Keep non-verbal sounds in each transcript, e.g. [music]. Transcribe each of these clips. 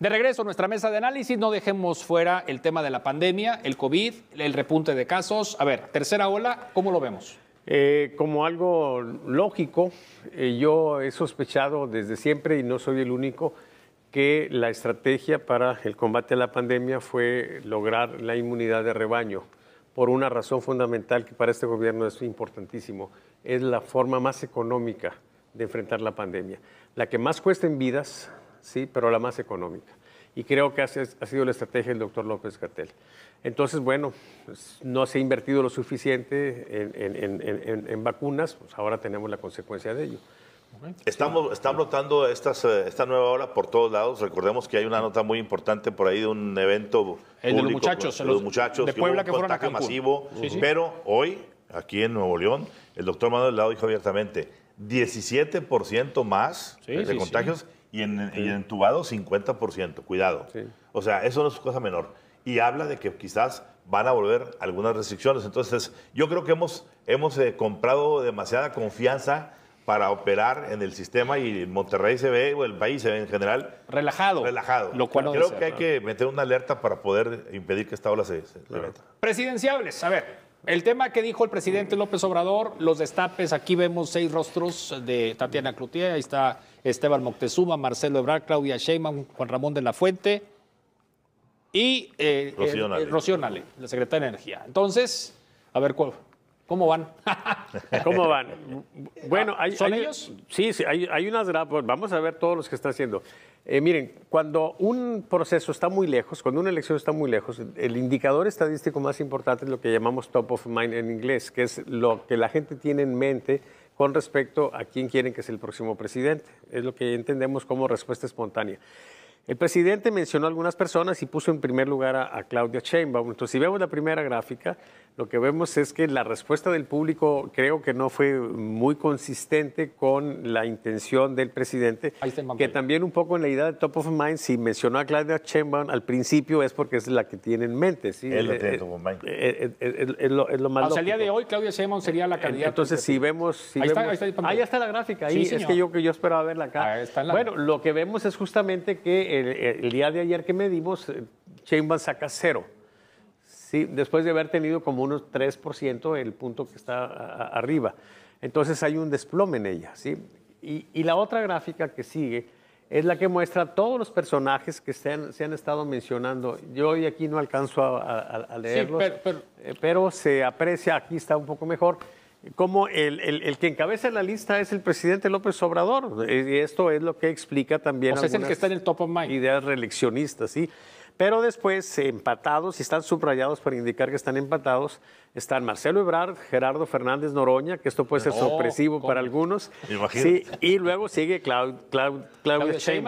De regreso a nuestra mesa de análisis, no dejemos fuera el tema de la pandemia, el COVID, el repunte de casos. A ver, tercera ola, ¿cómo lo vemos? Eh, como algo lógico, eh, yo he sospechado desde siempre, y no soy el único, que la estrategia para el combate a la pandemia fue lograr la inmunidad de rebaño, por una razón fundamental que para este gobierno es importantísimo, es la forma más económica de enfrentar la pandemia, la que más cuesta en vidas, sí, pero la más económica. Y creo que ha sido la estrategia del doctor López Gatel. Entonces, bueno, pues, no se ha invertido lo suficiente en, vacunas, pues ahora tenemos la consecuencia de ello. Estamos, está estas, eh, esta nueva ola por todos lados. Recordemos que hay una nota muy importante por ahí de un evento. de pues, los muchachos. De los muchachos. Puebla que, fue un masivo. Pero hoy, aquí en Nuevo León, el doctor Manuel Lado dijo abiertamente: 17% más de contagios y, en, entubado 50%, cuidado. O sea, eso no es cosa menor. Y habla de que quizás van a volver algunas restricciones. Entonces, yo creo que hemos, hemos eh, comprado demasiada confianza para operar en el sistema y Monterrey se ve, o el país se ve en general. Relajado. Relajado. Lo cual Creo que hay que meter una alerta para poder impedir que esta ola se, se Presidenciables, a ver. El tema que dijo el presidente López Obrador, los destapes, aquí vemos seis rostros de Tatiana Cloutier, ahí está Esteban Moctezuma, Marcelo Ebrard, Claudia Sheinbaum, Juan Ramón de la Fuente y eh, eh la secretaria de Energía. Entonces, a ver cuál ¿Cómo van? [laughs] ¿Cómo van? Bueno, hay, ¿Son ellos? Sí, sí hay, hay, unas Vamos a ver todos los que están haciendo. Eh, miren, cuando un proceso está muy lejos, cuando una elección está muy lejos, el indicador estadístico más importante es lo que llamamos top of mind en inglés, que es lo que la gente tiene en mente con respecto a quién quieren que sea el próximo presidente. Es lo que entendemos como respuesta espontánea. El presidente mencionó a algunas personas y puso en primer lugar a, Claudia Sheinbaum. Entonces, si vemos la primera gráfica, lo que vemos es que la respuesta del público creo que no fue muy consistente con la intención del presidente, que también un poco en la idea de top of mind, si mencionó a Claudia Sheinbaum al principio es porque es la que tiene en mente. ¿sí? Es, lo, es lo más o sea, día de hoy Claudia Sheinbaum sería la candidata. Entonces, si vemos... ahí, está, la gráfica, es que yo, esperaba verla acá. Bueno, lo que vemos es justamente que el, día de ayer que medimos, eh, Chainban saca cero. Sí, después de haber tenido como unos 3% el punto que está arriba. Entonces hay un desplome en ella. ¿sí? Y, la otra gráfica que sigue es la que muestra todos los personajes que se han, estado mencionando. Yo hoy aquí no alcanzo a, a, leerlos, eh, pero, se aprecia, aquí está un poco mejor como el, el, que encabeza la lista es el presidente López Obrador. Y esto es lo que explica también. O Ideas reeleccionistas, sí. Pero después, empatados, y están subrayados para indicar que están empatados, están Marcelo Ebrard, Gerardo Fernández Noroña, que esto puede ser oh, sorpresivo para algunos. Sí, y luego sigue Claudio Pero dice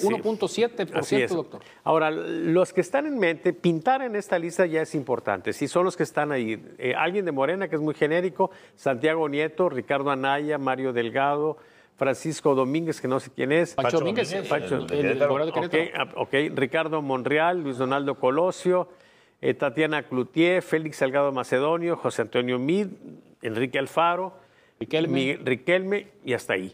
1.7%, doctor. Ahora, los que están en mente, pintar en esta lista ya es importante. Si son los que están ahí. Eh, alguien de Morena, que es muy genérico, Santiago Nieto, Ricardo Anaya, Mario Delgado. Francisco Domínguez, que no sé quién es. Pacho, Domínguez, Pacho, el, ah, okay, Ricardo Monreal, Luis Donaldo Colosio, eh, Tatiana Cloutier, Félix Salgado Macedonio, José Antonio Mid, Enrique Alfaro, Riquelme, y hasta ahí.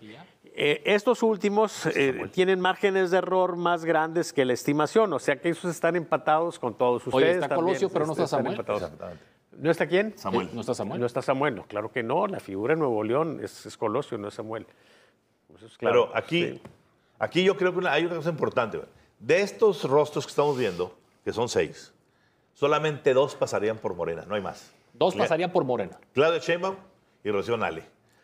Eh, estos últimos eh, tienen márgenes de error más grandes que la estimación, o sea que esos están empatados con todos ustedes. Oye, está Colosio, pero no está Samuel. ¿No está quién? Samuel. ¿No está Samuel? No está Samuel, claro que no, la figura de Nuevo León es Colosio, no es Samuel. Pues claro. Pero aquí, aquí yo creo que hay una cosa importante. De estos rostros que estamos viendo, que son seis, solamente dos pasarían por Morena, no hay más. Dos pasarían por Morena. Claudia Sheinbaum y Rocío Nale.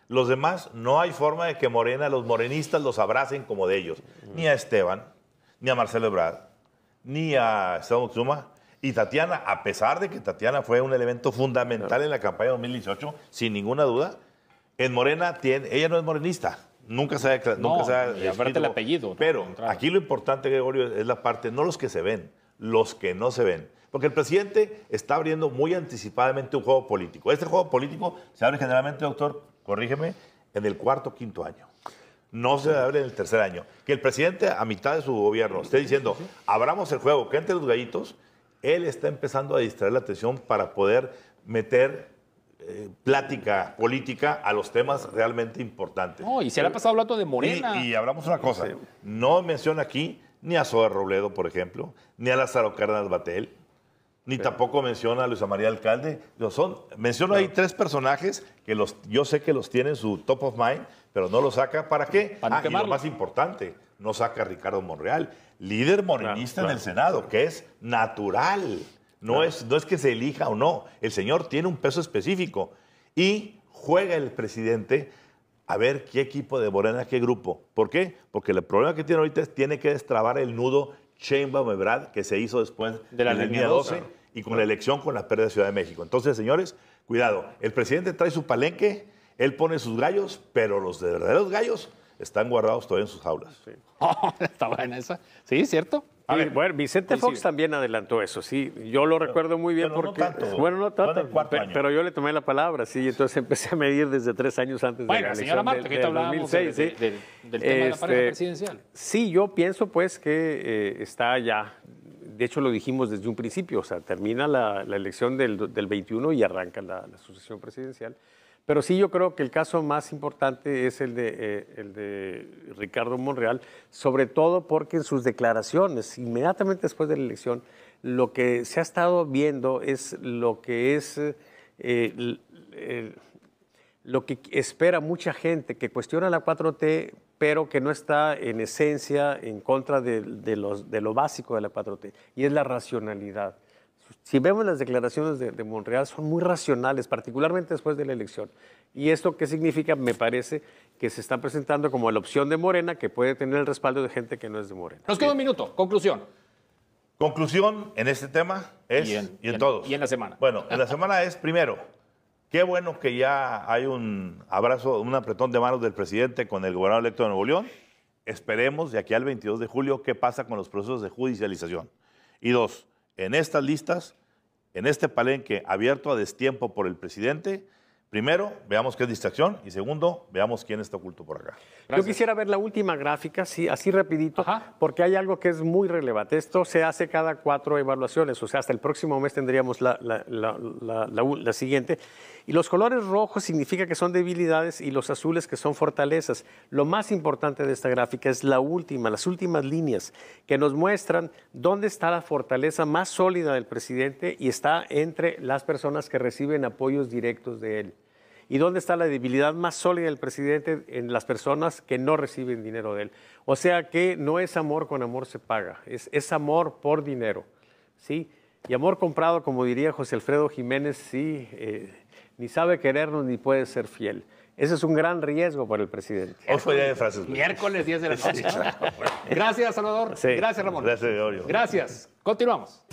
Los demás no hay forma de que Morena, los morenistas los abracen como de ellos. Ni a Esteban, ni a Marcelo Ebrard, ni a Esteban Zuma Y Tatiana, a pesar de que Tatiana fue un elemento fundamental en la campaña de 2018, sin ninguna duda, en Morena tiene, ella no es morenista. Nunca se ha, nunca se y el apellido. Pero aquí lo importante, Gregorio, es la parte, no los que se ven, los que no se ven. Porque el presidente está abriendo muy anticipadamente un juego político. Este juego político se abre generalmente, doctor, corrígeme, en el cuarto o quinto año. No se abre en el tercer año. Que el presidente a mitad de su gobierno esté diciendo, abramos el juego, que entre los gallitos, él está empezando a distraer la atención para poder meter eh, plática política a los temas realmente importantes. y se le ha pasado hablando de Morena. Y, hablamos una cosa, no menciona aquí ni a Zoe Robledo, por ejemplo, ni a Lázaro Cárdenas Batel, ni tampoco menciona a Luisa María Alcalde. Son, menciona ahí tres personajes que los, yo sé que los tiene en su top of mind, pero no los saca. ¿Para qué? Para ah, y lo más importante, no saca a Ricardo Monreal, líder morenista en el Senado, que es natural. No, es, no es que se elija o no. El señor tiene un peso específico. Y juega el presidente a ver qué equipo de Morena, qué grupo. ¿Por qué? Porque el problema que tiene ahorita es tiene que destrabar el nudo Sheinbaum Mebrad que se hizo después de la, línea 12 y con la elección con la pérdida de Ciudad de México. Entonces, señores, cuidado. El presidente trae su palenque, él pone sus gallos, pero los verdaderos gallos están guardados todavía en sus jaulas. [laughs] está buena esa. Sí, cierto bueno, Vicente Fox también adelantó eso, sí. Yo lo recuerdo muy bien pero porque. tanto, bueno, no tanto. Pero, yo le tomé la palabra, sí. Entonces empecé a medir desde tres años antes de la elección. Señora Marta, que te hablábamos del tema de la pareja este, presidencial. Sí, yo pienso, pues, que eh, está ya. De hecho, lo dijimos desde un principio. O sea, termina la, elección del, 21 y arranca la, la sucesión presidencial. Pero sí yo creo que el caso más importante es el de, eh, el de Ricardo Monreal, sobre todo porque en sus declaraciones, inmediatamente después de la elección, lo que se ha estado viendo es lo que es eh, lo que espera mucha gente que cuestiona la 4T, pero que no está en esencia en contra de, de lo básico de la 4T, y es la racionalidad si vemos las declaraciones de, Monreal, son muy racionales, particularmente después de la elección. ¿Y esto qué significa? Me parece que se está presentando como la opción de Morena, que puede tener el respaldo de gente que no es de Morena. Nos queda un minuto. Conclusión. Conclusión en este tema es, y en, en todos. Y en la semana. Bueno, en la semana es, primero, qué bueno que ya hay un abrazo, un apretón de manos del presidente con el gobernador electo de Nuevo León. Esperemos de aquí al 22 de julio qué pasa con los procesos de judicialización. Y dos, en estas listas, en este palenque abierto a destiempo por el presidente, Primero, veamos qué es distracción y segundo, veamos quién está oculto por acá. Yo quisiera ver la última gráfica, así rapidito, porque hay algo que es muy relevante. Esto se hace cada cuatro evaluaciones, o sea, hasta el próximo mes tendríamos la, la siguiente. Y los colores rojos significa que son debilidades y los azules que son fortalezas. Lo más importante de esta gráfica es la última, las últimas líneas que nos muestran dónde está la fortaleza más sólida del presidente y está entre las personas que reciben apoyos directos de él y dónde está la debilidad más sólida del presidente en las personas que no reciben dinero de él. O sea que no es amor con amor se paga, es, es amor por dinero. ¿sí? Y amor comprado, como diría José Alfredo Jiménez, sí, eh, ni sabe querernos ni puede ser fiel. Ese es un gran riesgo para el presidente. fue de frases. Miércoles 10 de la noche. Gracias, Salvador. Gracias, Ramón. Gracias, Gracias. Continuamos.